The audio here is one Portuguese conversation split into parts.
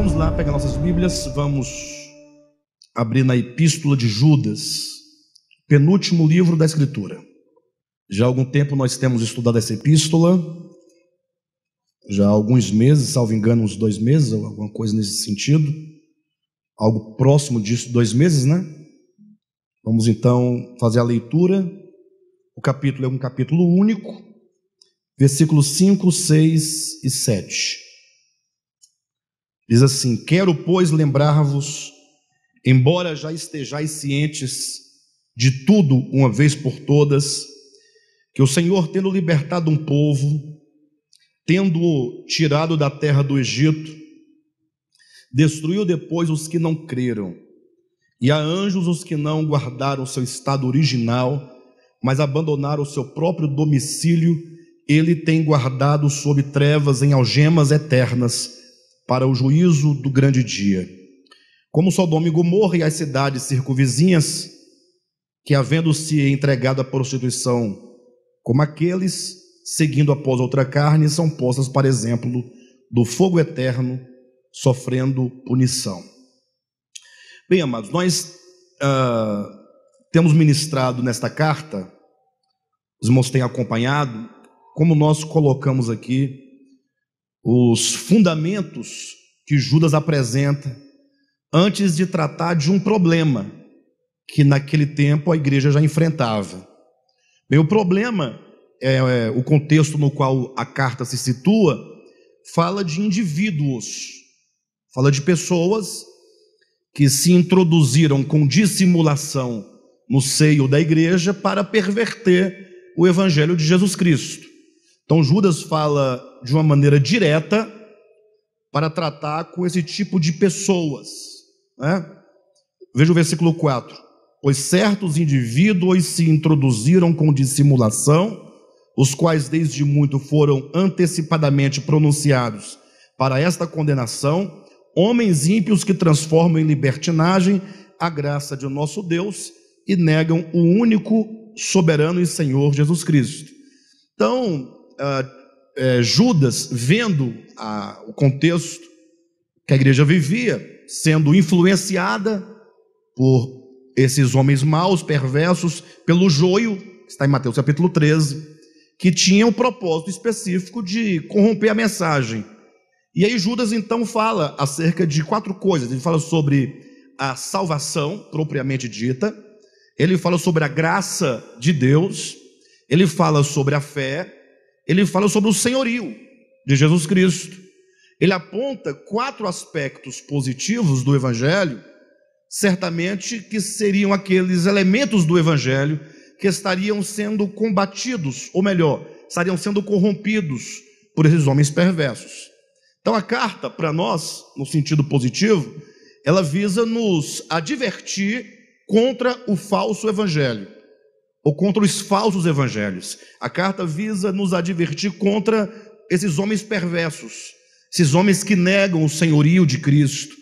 Vamos lá, pega nossas Bíblias, vamos abrir na Epístola de Judas, penúltimo livro da Escritura. Já há algum tempo nós temos estudado essa epístola, já há alguns meses, salvo engano, uns dois meses, ou alguma coisa nesse sentido, algo próximo disso, dois meses, né? Vamos então fazer a leitura. O capítulo é um capítulo único, versículos 5, 6 e 7. Diz assim: Quero, pois, lembrar-vos, embora já estejais cientes de tudo uma vez por todas, que o Senhor, tendo libertado um povo, tendo-o tirado da terra do Egito, destruiu depois os que não creram, e a anjos os que não guardaram seu estado original, mas abandonaram o seu próprio domicílio, ele tem guardado sob trevas em algemas eternas para o juízo do grande dia. Como Sodoma e Gomorra e as cidades circunvizinhas, que havendo-se entregado à prostituição, como aqueles, seguindo após outra carne, são postas para exemplo do fogo eterno, sofrendo punição. Bem, amados, nós uh, temos ministrado nesta carta, os irmãos têm acompanhado, como nós colocamos aqui, os fundamentos que Judas apresenta antes de tratar de um problema que naquele tempo a igreja já enfrentava. Bem, o problema é, é o contexto no qual a carta se situa fala de indivíduos, fala de pessoas que se introduziram com dissimulação no seio da igreja para perverter o evangelho de Jesus Cristo. Então Judas fala de uma maneira direta para tratar com esse tipo de pessoas. Né? Veja o versículo 4. Pois certos indivíduos se introduziram com dissimulação, os quais desde muito foram antecipadamente pronunciados para esta condenação, homens ímpios que transformam em libertinagem a graça de nosso Deus e negam o único soberano e Senhor Jesus Cristo. Então, ah, é, Judas, vendo a, o contexto que a igreja vivia, sendo influenciada por esses homens maus, perversos, pelo joio, que está em Mateus capítulo 13, que tinha um propósito específico de corromper a mensagem. E aí Judas então fala acerca de quatro coisas. Ele fala sobre a salvação propriamente dita, ele fala sobre a graça de Deus, ele fala sobre a fé, ele fala sobre o senhorio de Jesus Cristo. Ele aponta quatro aspectos positivos do Evangelho, certamente que seriam aqueles elementos do Evangelho que estariam sendo combatidos, ou melhor, estariam sendo corrompidos por esses homens perversos. Então, a carta, para nós, no sentido positivo, ela visa nos advertir contra o falso Evangelho ou contra os falsos evangelhos. A carta visa nos advertir contra esses homens perversos, esses homens que negam o senhorio de Cristo,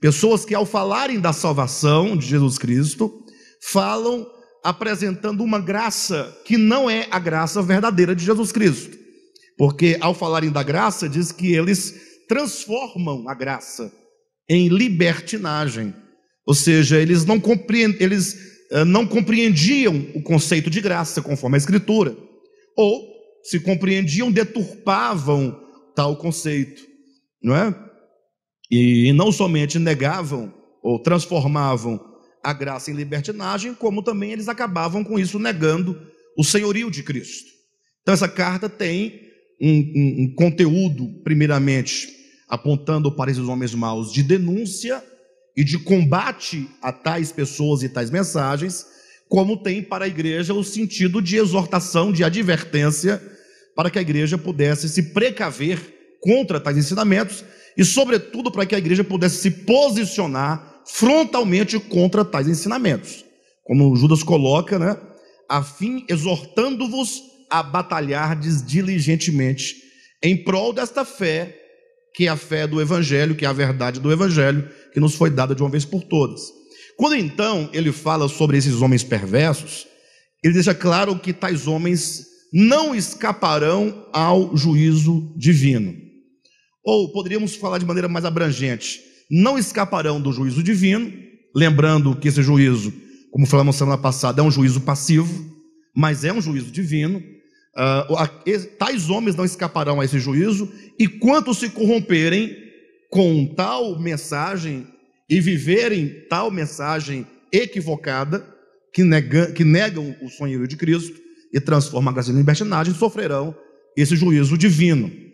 pessoas que, ao falarem da salvação de Jesus Cristo, falam apresentando uma graça que não é a graça verdadeira de Jesus Cristo, porque, ao falarem da graça, diz que eles transformam a graça em libertinagem, ou seja, eles não compreendem, eles eh, não compreendiam o conceito de graça conforme a Escritura, ou se compreendiam, deturpavam tal conceito, não é? E não somente negavam ou transformavam a graça em libertinagem, como também eles acabavam com isso negando o senhorio de Cristo. Então, essa carta tem um, um, um conteúdo, primeiramente, apontando para esses homens maus de denúncia e de combate a tais pessoas e tais mensagens, como tem para a igreja o sentido de exortação, de advertência, para que a igreja pudesse se precaver contra tais ensinamentos e, sobretudo, para que a igreja pudesse se posicionar frontalmente contra tais ensinamentos. Como Judas coloca, né? Afim exortando-vos a batalhardes diligentemente em prol desta fé, que é a fé do evangelho, que é a verdade do evangelho, que nos foi dada de uma vez por todas. Quando então ele fala sobre esses homens perversos, ele deixa claro que tais homens não escaparão ao juízo divino. Ou poderíamos falar de maneira mais abrangente: não escaparão do juízo divino, lembrando que esse juízo, como falamos semana passada, é um juízo passivo, mas é um juízo divino. Uh, tais homens não escaparão a esse juízo, e quanto se corromperem, com tal mensagem e viverem tal mensagem equivocada, que, nega, que negam o sonho de Cristo e transformam a gasolina em libertinagem, sofrerão esse juízo divino.